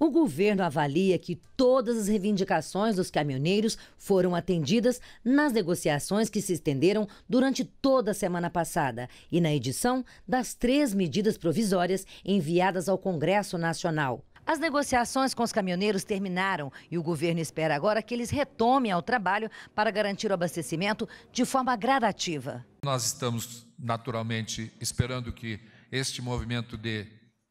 O governo avalia que todas as reivindicações dos caminhoneiros foram atendidas nas negociações que se estenderam durante toda a semana passada e na edição das três medidas provisórias enviadas ao Congresso Nacional. As negociações com os caminhoneiros terminaram e o governo espera agora que eles retomem ao trabalho para garantir o abastecimento de forma gradativa. Nós estamos naturalmente esperando que este movimento de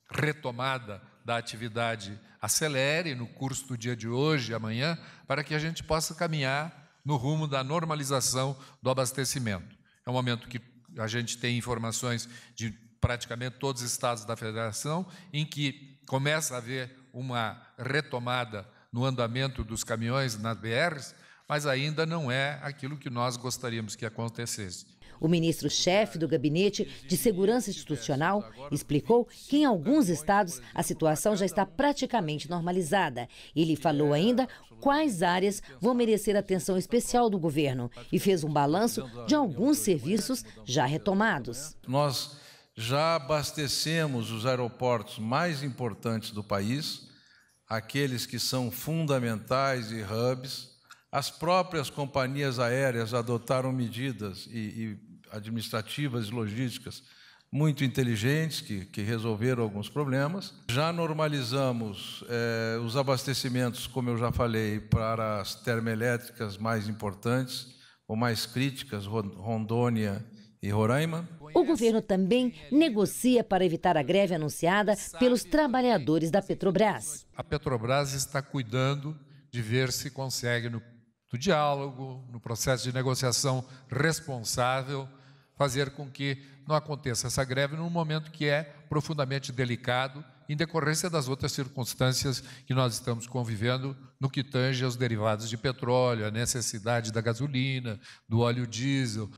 retomada da atividade acelere no curso do dia de hoje e amanhã, para que a gente possa caminhar no rumo da normalização do abastecimento. É um momento que a gente tem informações de praticamente todos os estados da federação, em que começa a haver uma retomada no andamento dos caminhões nas BRs, mas ainda não é aquilo que nós gostaríamos que acontecesse. O ministro-chefe do Gabinete de Segurança Institucional explicou que em alguns estados a situação já está praticamente normalizada. Ele falou ainda quais áreas vão merecer atenção especial do governo e fez um balanço de alguns serviços já retomados. Nós já abastecemos os aeroportos mais importantes do país, aqueles que são fundamentais e hubs. As próprias companhias aéreas adotaram medidas e, e administrativas e logísticas muito inteligentes que, que resolveram alguns problemas. Já normalizamos é, os abastecimentos, como eu já falei, para as termoelétricas mais importantes ou mais críticas, Rondônia e Roraima. O governo também negocia para evitar a greve anunciada pelos trabalhadores da Petrobras. A Petrobras está cuidando de ver se consegue, no, no diálogo, no processo de negociação responsável, fazer com que não aconteça essa greve num momento que é profundamente delicado, em decorrência das outras circunstâncias que nós estamos convivendo no que tange aos derivados de petróleo, a necessidade da gasolina, do óleo diesel,